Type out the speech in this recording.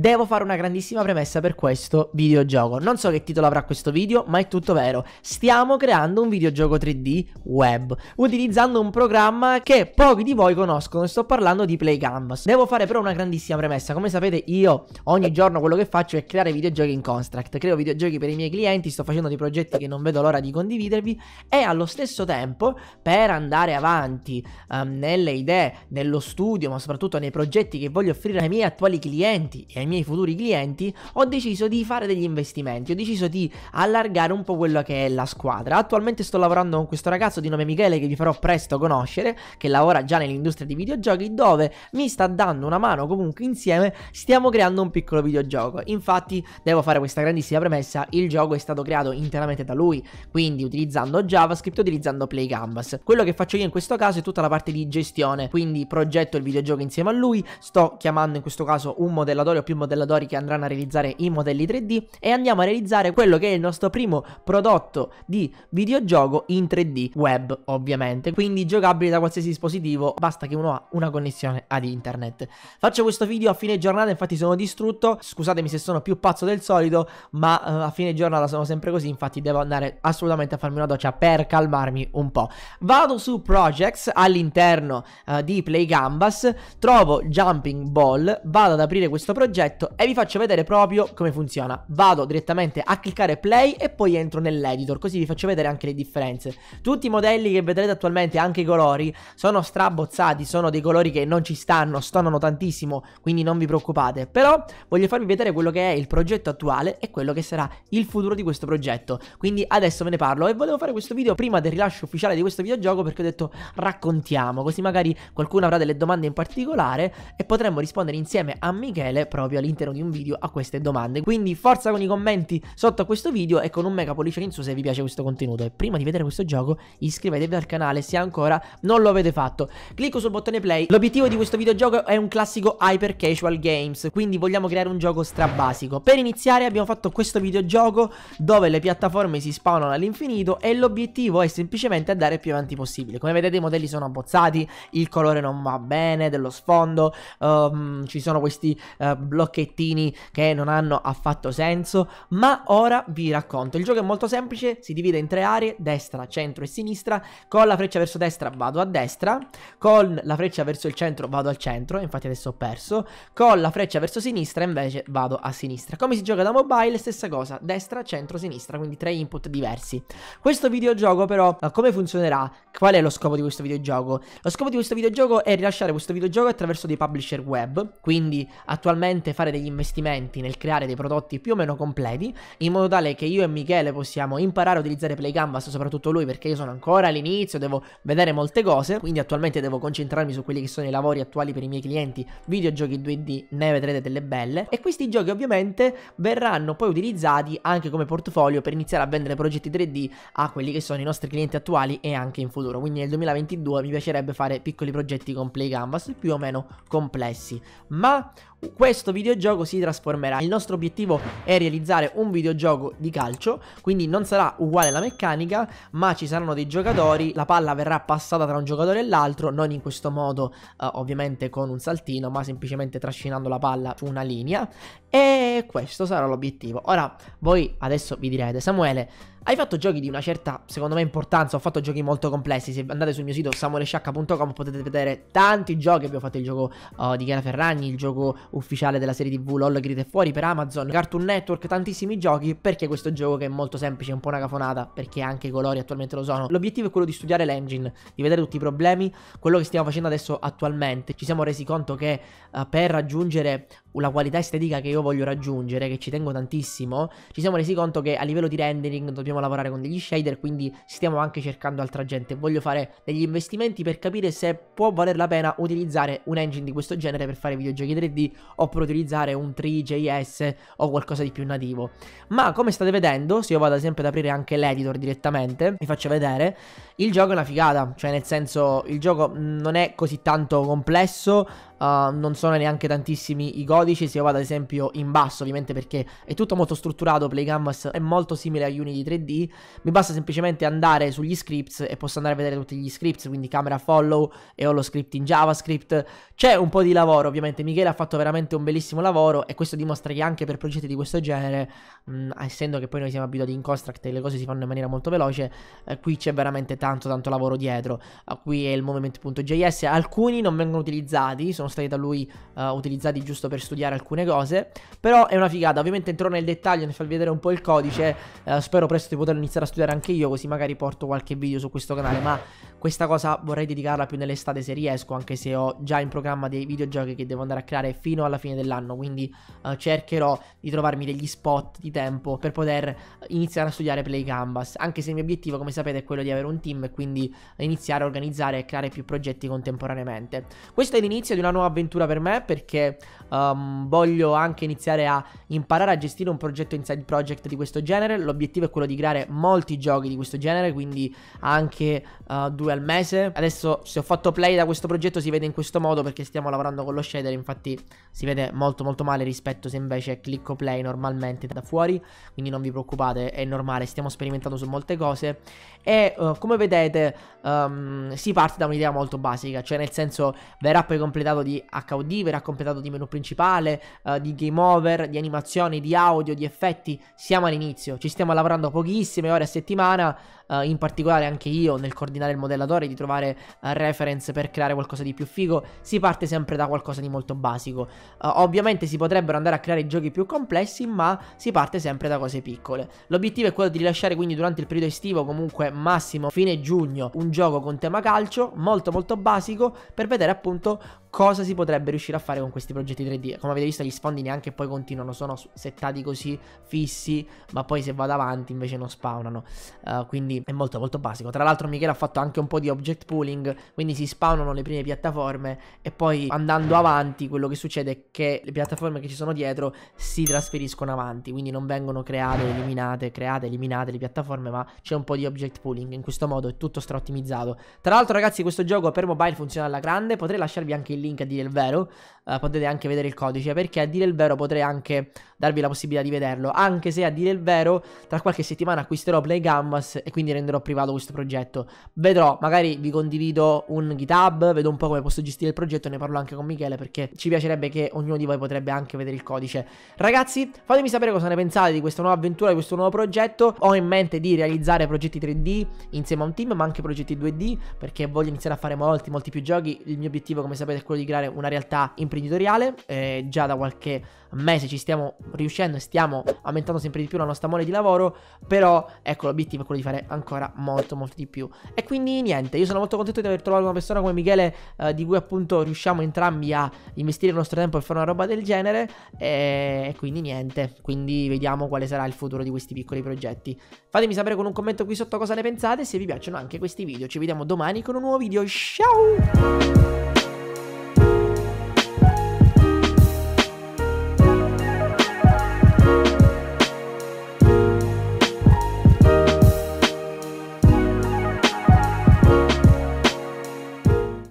Devo fare una grandissima premessa per questo videogioco. Non so che titolo avrà questo video, ma è tutto vero. Stiamo creando un videogioco 3D web, utilizzando un programma che pochi di voi conoscono, sto parlando di Play Playgamas. Devo fare però una grandissima premessa. Come sapete io ogni giorno quello che faccio è creare videogiochi in Construct. Creo videogiochi per i miei clienti, sto facendo dei progetti che non vedo l'ora di condividervi e allo stesso tempo per andare avanti um, nelle idee, nello studio, ma soprattutto nei progetti che voglio offrire ai miei attuali clienti e ai miei futuri clienti, ho deciso di fare degli investimenti, ho deciso di allargare un po' quella che è la squadra. Attualmente sto lavorando con questo ragazzo di nome Michele che vi farò presto conoscere, che lavora già nell'industria di videogiochi, dove mi sta dando una mano comunque insieme, stiamo creando un piccolo videogioco. Infatti devo fare questa grandissima premessa, il gioco è stato creato interamente da lui, quindi utilizzando JavaScript, utilizzando PlayCanvas. Quello che faccio io in questo caso è tutta la parte di gestione, quindi progetto il videogioco insieme a lui, sto chiamando in questo caso un modellatore o più Dori che andranno a realizzare i modelli 3D e andiamo a realizzare quello che è il nostro primo prodotto di videogioco in 3D web ovviamente, quindi giocabile da qualsiasi dispositivo, basta che uno ha una connessione ad internet. Faccio questo video a fine giornata, infatti sono distrutto, scusatemi se sono più pazzo del solito, ma uh, a fine giornata sono sempre così, infatti devo andare assolutamente a farmi una doccia per calmarmi un po'. Vado su Projects all'interno uh, di Play Gambas, trovo Jumping Ball, vado ad aprire questo progetto perfetto e vi faccio vedere proprio come funziona. Vado direttamente a cliccare play e poi entro nell'editor, così vi faccio vedere anche le differenze. Tutti i modelli che vedrete attualmente, anche i colori, sono strabozzati, sono dei colori che non ci stanno, stonano tantissimo, quindi non vi preoccupate. Però voglio farvi vedere quello che è il progetto attuale e quello che sarà il futuro di questo progetto. Quindi adesso ve ne parlo e volevo fare questo video prima del rilascio ufficiale di questo videogioco perché ho detto raccontiamo, così magari qualcuno avrà delle domande in particolare e potremmo rispondere insieme a Michele proprio proprio all'interno di un video a queste domande. Quindi forza con i commenti sotto a questo video e con un mega pollice in su se vi piace questo contenuto. E prima di vedere questo gioco iscrivetevi al canale se ancora non lo avete fatto. Clicco sul bottone play. L'obiettivo di questo videogioco è un classico hyper casual games, quindi vogliamo creare un gioco strabasico. Per iniziare abbiamo fatto questo videogioco dove le piattaforme si spawnano all'infinito e l'obiettivo è semplicemente andare più avanti possibile. Come vedete i modelli sono abbozzati, il colore non va bene dello sfondo, um, ci sono questi uh, blocchi sciocchettini che non hanno affatto senso, ma ora vi racconto. Il gioco è molto semplice, si divide in tre aree, destra, centro e sinistra, con la freccia verso destra vado a destra, con la freccia verso il centro vado al centro, infatti adesso ho perso, con la freccia verso sinistra invece vado a sinistra. Come si gioca da mobile, stessa cosa, destra, centro, sinistra, quindi tre input diversi. Questo videogioco però, eh, come funzionerà? Qual è lo scopo di questo videogioco? Lo scopo di questo videogioco è rilasciare questo videogioco attraverso dei publisher web, quindi attualmente sicuramente fare degli investimenti nel creare dei prodotti più o meno completi, in modo tale che io e Michele possiamo imparare a utilizzare Play Canvas, soprattutto lui perché io sono ancora all'inizio, devo vedere molte cose, quindi attualmente devo concentrarmi su quelli che sono i lavori attuali per i miei clienti, videogiochi 2D, ne vedrete delle belle, e questi giochi ovviamente verranno poi utilizzati anche come portfolio per iniziare a vendere progetti 3D a quelli che sono i nostri clienti attuali e anche in futuro, quindi nel 2022 mi piacerebbe fare piccoli progetti con Play Canvas più o meno complessi, ma questo video videogioco si trasformerà. Il nostro obiettivo è realizzare un videogioco di calcio, quindi non sarà uguale la meccanica, ma ci saranno dei giocatori, la palla verrà passata tra un giocatore e l'altro, non in questo modo eh, ovviamente con un saltino, ma semplicemente trascinando la palla su una linea e questo sarà l'obiettivo. Ora voi adesso vi direte Samuele hai fatto giochi di una certa, secondo me, importanza. Ho fatto giochi molto complessi. Se andate sul mio sito samuelesciacca.com potete vedere tanti giochi. Abbiamo fatto il gioco uh, di Chiara Ferragni, il gioco ufficiale della della serie TV, LOL grida fuori per Amazon, Cartoon Network, tantissimi giochi, perché questo gioco che è molto semplice, un po' una cafonata, perché anche i colori attualmente lo sono. L'obiettivo è quello di studiare l'engine, di vedere tutti i problemi, quello che stiamo facendo adesso attualmente. Ci siamo resi conto che uh, per raggiungere la qualità estetica che io voglio raggiungere, che ci tengo tantissimo, ci siamo resi conto che a livello di rendering dobbiamo lavorare con degli shader, quindi stiamo anche cercando altra gente. Voglio fare degli investimenti per capire se può valer la pena utilizzare un engine di questo genere per fare videogiochi 3D oppure utilizzare un 3JS o qualcosa di più nativo. Ma come state vedendo, se io vado ad esempio ad aprire anche l'editor direttamente, vi faccio vedere, il gioco è una figata, cioè nel senso il gioco non è così tanto complesso, Uh, non sono neanche tantissimi i codici. Se io vado ad esempio in basso, ovviamente perché è tutto molto strutturato, Playcanvas è molto simile a Unity 3D. Mi basta semplicemente andare sugli scripts e posso andare a vedere tutti gli scripts, quindi camera follow e ho lo script in JavaScript. C'è un po' di lavoro, ovviamente. Michele ha fatto veramente un bellissimo lavoro e questo dimostra che anche per progetti di questo genere, mh, essendo che poi noi siamo abituati in Construct e le cose si fanno in maniera molto veloce, eh, qui c'è veramente tanto tanto lavoro dietro. Uh, qui è il movement.js, alcuni non vengono utilizzati, sono sono stati da lui uh, utilizzati giusto per studiare alcune cose. Però è una figata, ovviamente entrò nel dettaglio nel farvi vedere un po' il codice. Uh, spero presto di poterlo iniziare a studiare anche io, così magari porto qualche video su questo canale. Ma questa cosa vorrei dedicarla più nell'estate se riesco, anche se ho già in programma dei videogiochi che devo andare a creare fino alla fine dell'anno. Quindi uh, cercherò di trovarmi degli spot di tempo per poter iniziare a studiare Play Canvas. Anche se il mio obiettivo, come sapete, è quello di avere un team e quindi iniziare a organizzare e creare più progetti contemporaneamente. Questo è l'inizio di una nuova nuova avventura per me perché um, voglio anche iniziare a imparare a gestire un progetto inside project di questo genere. L'obiettivo è quello di creare molti giochi di questo genere, quindi anche uh, due al mese. Adesso se ho fatto play da questo progetto si vede in questo modo perché stiamo lavorando con lo shader, infatti si vede molto molto male rispetto se invece clicco play normalmente da fuori, quindi non vi preoccupate, è normale, stiamo sperimentando su molte cose e uh, come vedete um, si parte da un'idea molto basica, cioè nel senso verrà poi completato di di HOD, verrà completato di menu principale, eh, di game over, di animazioni, di audio, di effetti. Siamo all'inizio, ci stiamo lavorando pochissime ore a settimana, eh, in particolare anche io nel coordinare il modellatore, di trovare eh, reference per creare qualcosa di più figo. Si parte sempre da qualcosa di molto basico. Eh, ovviamente si potrebbero andare a creare giochi più complessi, ma si parte sempre da cose piccole. L'obiettivo è quello di rilasciare quindi durante il periodo estivo, comunque massimo fine giugno, un gioco con tema calcio, molto molto basico, per vedere appunto cosa si potrebbe riuscire a fare con questi progetti 3D. Come avete visto gli sfondi neanche poi continuano, sono settati così fissi, ma poi se vado avanti invece non spawnano. Uh, quindi è molto molto basico. Tra l'altro Michele ha fatto anche un po' di object pooling, quindi si spawnano le prime piattaforme e poi andando avanti quello che succede è che le piattaforme che ci sono dietro si trasferiscono avanti, quindi non vengono create, eliminate, create, eliminate le piattaforme, ma c'è un po' di object pooling. In questo modo è tutto straottimizzato. Tra l'altro ragazzi questo gioco per mobile funziona alla grande, potrei lasciarvi anche il link link a dire il vero, uh, potete anche vedere il codice, perché a dire il vero potrei anche darvi la possibilità di vederlo, anche se a dire il vero tra qualche settimana acquisterò Playgammas e quindi renderò privato questo progetto. Vedrò, magari vi condivido un GitHub, vedo un po' come posso gestire il progetto, ne parlo anche con Michele perché ci piacerebbe che ognuno di voi potrebbe anche vedere il codice. Ragazzi, fatemi sapere cosa ne pensate di questa nuova avventura, di questo nuovo progetto. Ho in mente di realizzare progetti 3D insieme a un team, ma anche progetti 2D, perché voglio iniziare a fare molti, molti più giochi. Il mio obiettivo, come sapete, è quello di creare una realtà imprenditoriale. Eh, già da qualche mese ci stiamo riuscendo e stiamo aumentando sempre di più la nostra mole di lavoro. Però ecco l'obiettivo è quello di fare ancora molto molto di più. E quindi niente, io sono molto contento di aver trovato una persona come Michele eh, di cui appunto riusciamo entrambi a investire il nostro tempo e fare una roba del genere. E, quindi niente, quindi vediamo quale sarà il futuro di questi piccoli progetti. Fatemi sapere con un commento qui sotto cosa ne pensate se vi piacciono anche questi video. Ci vediamo domani con un nuovo video. Ciao!